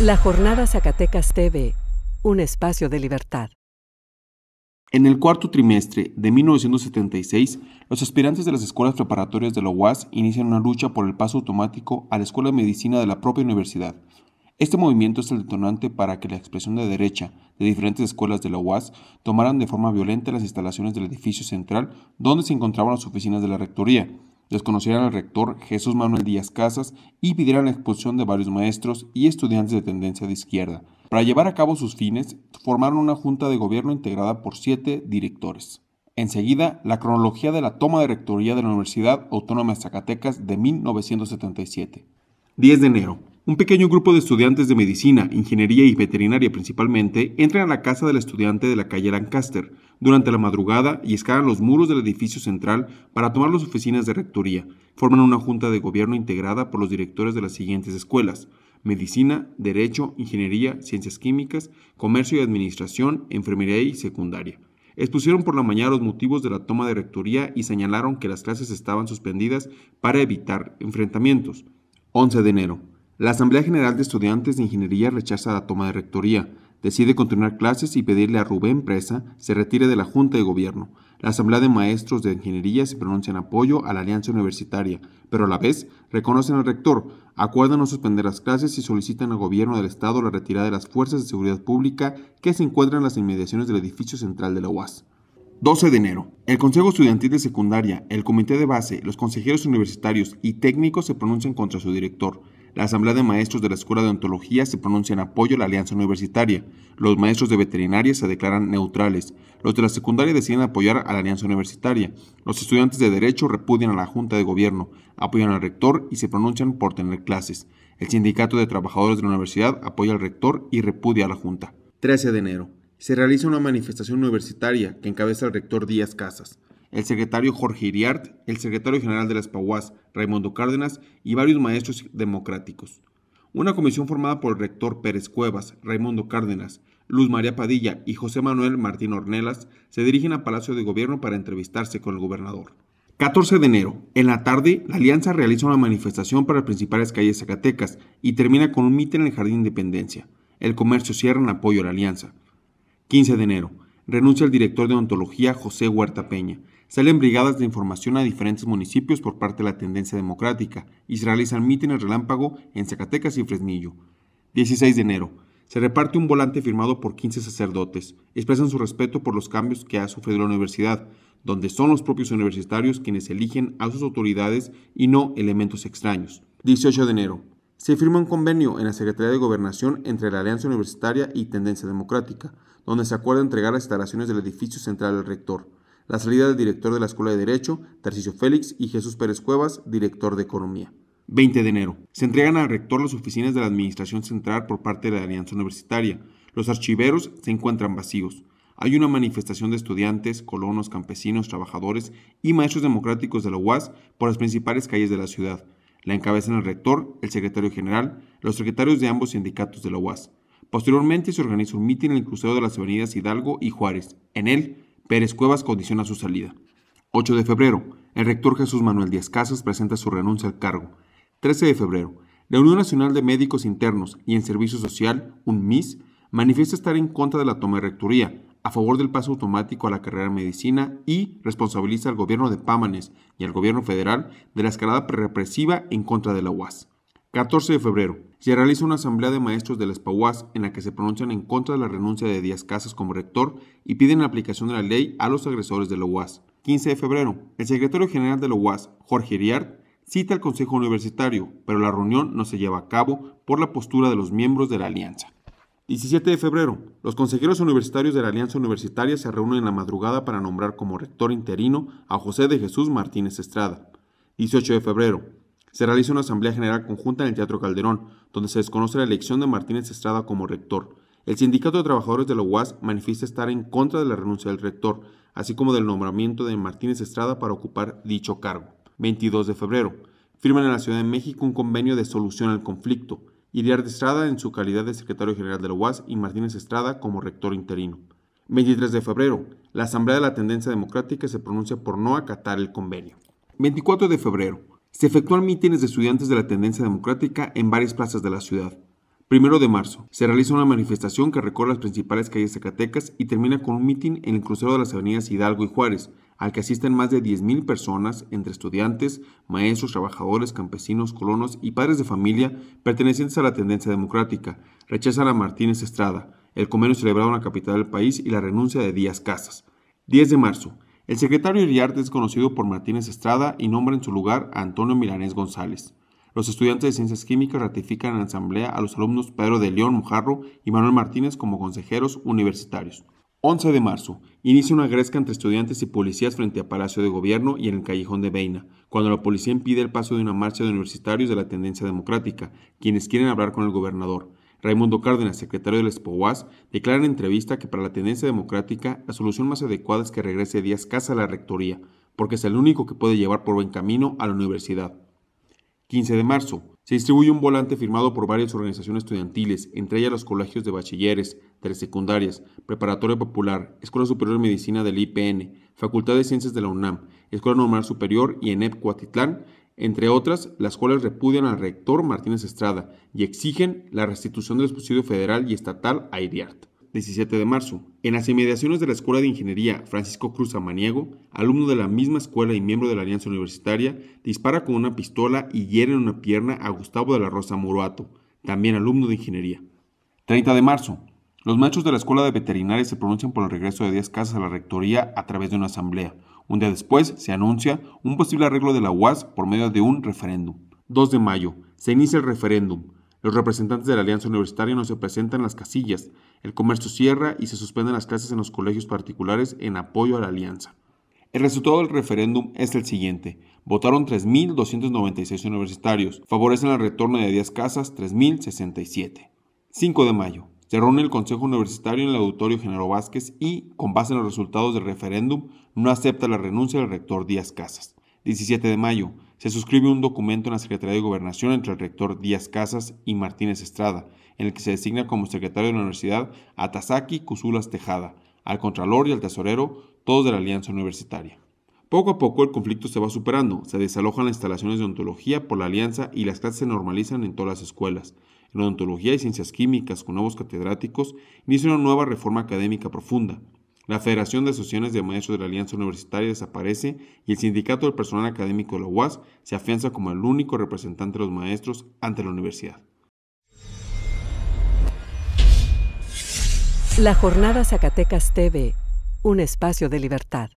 La Jornada Zacatecas TV, un espacio de libertad. En el cuarto trimestre de 1976, los aspirantes de las escuelas preparatorias de la UAS inician una lucha por el paso automático a la Escuela de Medicina de la propia universidad. Este movimiento es el detonante para que la expresión de derecha de diferentes escuelas de la UAS tomaran de forma violenta las instalaciones del edificio central donde se encontraban las oficinas de la rectoría, desconocieran al rector Jesús Manuel Díaz Casas y pidieron la expulsión de varios maestros y estudiantes de tendencia de izquierda. Para llevar a cabo sus fines, formaron una junta de gobierno integrada por siete directores. Enseguida, la cronología de la toma de rectoría de la Universidad Autónoma de Zacatecas de 1977. 10 de enero. Un pequeño grupo de estudiantes de medicina, ingeniería y veterinaria principalmente entran a la casa del estudiante de la calle Lancaster, durante la madrugada y escalan los muros del edificio central para tomar las oficinas de rectoría. Forman una junta de gobierno integrada por los directores de las siguientes escuelas. Medicina, Derecho, Ingeniería, Ciencias Químicas, Comercio y Administración, Enfermería y Secundaria. Expusieron por la mañana los motivos de la toma de rectoría y señalaron que las clases estaban suspendidas para evitar enfrentamientos. 11 de enero. La Asamblea General de Estudiantes de Ingeniería rechaza la toma de rectoría decide continuar clases y pedirle a Rubén Presa se retire de la Junta de Gobierno. La Asamblea de Maestros de Ingeniería se pronuncia en apoyo a la Alianza Universitaria, pero a la vez reconocen al rector, acuerdan no suspender las clases y solicitan al Gobierno del Estado la retirada de las fuerzas de seguridad pública que se encuentran en las inmediaciones del edificio central de la UAS. 12 de enero. El Consejo Estudiantil de Secundaria, el Comité de Base, los consejeros universitarios y técnicos se pronuncian contra su director. La Asamblea de Maestros de la Escuela de Ontología se pronuncia en apoyo a la alianza universitaria. Los maestros de veterinaria se declaran neutrales. Los de la secundaria deciden apoyar a la alianza universitaria. Los estudiantes de derecho repudian a la Junta de Gobierno, apoyan al rector y se pronuncian por tener clases. El Sindicato de Trabajadores de la Universidad apoya al rector y repudia a la Junta. 13 de enero. Se realiza una manifestación universitaria que encabeza el rector Díaz Casas el secretario Jorge Iriart, el secretario general de las Paguas, Raimundo Cárdenas, y varios maestros democráticos. Una comisión formada por el rector Pérez Cuevas, Raimundo Cárdenas, Luz María Padilla y José Manuel Martín Ornelas se dirigen a Palacio de Gobierno para entrevistarse con el gobernador. 14 de enero, en la tarde, la Alianza realiza una manifestación para las principales calles Zacatecas y termina con un mitin en el Jardín Independencia. El comercio cierra en apoyo a la Alianza. 15 de enero, renuncia el director de ontología José Huerta Peña. Salen brigadas de información a diferentes municipios por parte de la tendencia democrática y se realizan mítines relámpago en Zacatecas y Fresnillo. 16 de enero. Se reparte un volante firmado por 15 sacerdotes. Expresan su respeto por los cambios que ha sufrido la universidad, donde son los propios universitarios quienes eligen a sus autoridades y no elementos extraños. 18 de enero. Se firma un convenio en la Secretaría de Gobernación entre la Alianza Universitaria y Tendencia Democrática, donde se acuerda entregar las instalaciones del edificio central al rector la salida del director de la Escuela de Derecho, Tarcisio Félix, y Jesús Pérez Cuevas, director de Economía. 20 de enero. Se entregan al rector las oficinas de la Administración Central por parte de la Alianza Universitaria. Los archiveros se encuentran vacíos. Hay una manifestación de estudiantes, colonos, campesinos, trabajadores y maestros democráticos de la UAS por las principales calles de la ciudad. La encabezan el rector, el secretario general, los secretarios de ambos sindicatos de la UAS. Posteriormente se organiza un mitin en el crucero de las avenidas Hidalgo y Juárez. En él Pérez Cuevas condiciona su salida. 8 de febrero, el rector Jesús Manuel Díaz Casas presenta su renuncia al cargo. 13 de febrero, la Unión Nacional de Médicos Internos y en Servicio Social, UNMIS, manifiesta estar en contra de la toma de rectoría, a favor del paso automático a la carrera de medicina y responsabiliza al gobierno de Pámanes y al gobierno federal de la escalada represiva en contra de la UAS. 14 de febrero. Se realiza una asamblea de maestros de las PAUAS en la que se pronuncian en contra de la renuncia de Díaz Casas como rector y piden la aplicación de la ley a los agresores de la UAS. 15 de febrero. El secretario general de la UAS, Jorge Iriart, cita al Consejo Universitario, pero la reunión no se lleva a cabo por la postura de los miembros de la alianza. 17 de febrero. Los consejeros universitarios de la Alianza Universitaria se reúnen en la madrugada para nombrar como rector interino a José de Jesús Martínez Estrada. 18 de febrero se realiza una asamblea general conjunta en el Teatro Calderón, donde se desconoce la elección de Martínez Estrada como rector. El Sindicato de Trabajadores de la UAS manifiesta estar en contra de la renuncia del rector, así como del nombramiento de Martínez Estrada para ocupar dicho cargo. 22 de febrero. Firman en la Ciudad de México un convenio de solución al conflicto. de Estrada en su calidad de secretario general de la UAS y Martínez Estrada como rector interino. 23 de febrero. La Asamblea de la Tendencia Democrática se pronuncia por no acatar el convenio. 24 de febrero se efectúan mítines de estudiantes de la tendencia democrática en varias plazas de la ciudad. Primero de marzo, se realiza una manifestación que recorre las principales calles Zacatecas y termina con un mitin en el crucero de las avenidas Hidalgo y Juárez, al que asisten más de 10.000 personas, entre estudiantes, maestros, trabajadores, campesinos, colonos y padres de familia pertenecientes a la tendencia democrática. Rechazan a Martínez Estrada, el convenio celebrado en la capital del país y la renuncia de Díaz Casas. 10 de marzo, el secretario Iriarte es conocido por Martínez Estrada y nombra en su lugar a Antonio Milanés González. Los estudiantes de Ciencias Químicas ratifican en la asamblea a los alumnos Pedro de León Mujarro y Manuel Martínez como consejeros universitarios. 11 de marzo. Inicia una gresca entre estudiantes y policías frente a Palacio de Gobierno y en el Callejón de Beina, cuando la policía impide el paso de una marcha de universitarios de la tendencia democrática, quienes quieren hablar con el gobernador. Raimundo Cárdenas, secretario del UAS, declara en entrevista que para la tendencia democrática la solución más adecuada es que regrese Díaz Casa a la rectoría, porque es el único que puede llevar por buen camino a la universidad. 15 de marzo. Se distribuye un volante firmado por varias organizaciones estudiantiles, entre ellas los colegios de bachilleres, secundarias, Preparatoria Popular, Escuela Superior de Medicina del IPN, Facultad de Ciencias de la UNAM, Escuela Normal Superior y ENEP Cuatitlán, entre otras, las cuales repudian al rector Martínez Estrada y exigen la restitución del subsidio federal y estatal a IRIART. 17 de marzo, en las inmediaciones de la Escuela de Ingeniería Francisco Cruz Amaniego, alumno de la misma escuela y miembro de la Alianza Universitaria, dispara con una pistola y hiere en una pierna a Gustavo de la Rosa Muruato, también alumno de Ingeniería. 30 de marzo, los machos de la Escuela de Veterinaria se pronuncian por el regreso de 10 casas a la Rectoría a través de una asamblea. Un día después se anuncia un posible arreglo de la UAS por medio de un referéndum. 2 de mayo, se inicia el referéndum. Los representantes de la Alianza Universitaria no se presentan en las casillas. El comercio cierra y se suspenden las clases en los colegios particulares en apoyo a la Alianza. El resultado del referéndum es el siguiente. Votaron 3.296 universitarios. Favorecen el retorno de 10 casas 3.067. 5 de mayo. Se reúne el Consejo Universitario en el Auditorio General Vázquez y, con base en los resultados del referéndum, no acepta la renuncia del rector Díaz Casas. 17 de mayo, se suscribe un documento en la Secretaría de Gobernación entre el rector Díaz Casas y Martínez Estrada, en el que se designa como secretario de la universidad a Tazaki Cusulas Tejada, al contralor y al tesorero, todos de la Alianza Universitaria. Poco a poco el conflicto se va superando, se desalojan las instalaciones de ontología por la alianza y las clases se normalizan en todas las escuelas la odontología y ciencias químicas con nuevos catedráticos, inicia una nueva reforma académica profunda. La Federación de Asociaciones de Maestros de la Alianza Universitaria desaparece y el Sindicato del Personal Académico de la UAS se afianza como el único representante de los maestros ante la universidad. La Jornada Zacatecas TV, un espacio de libertad.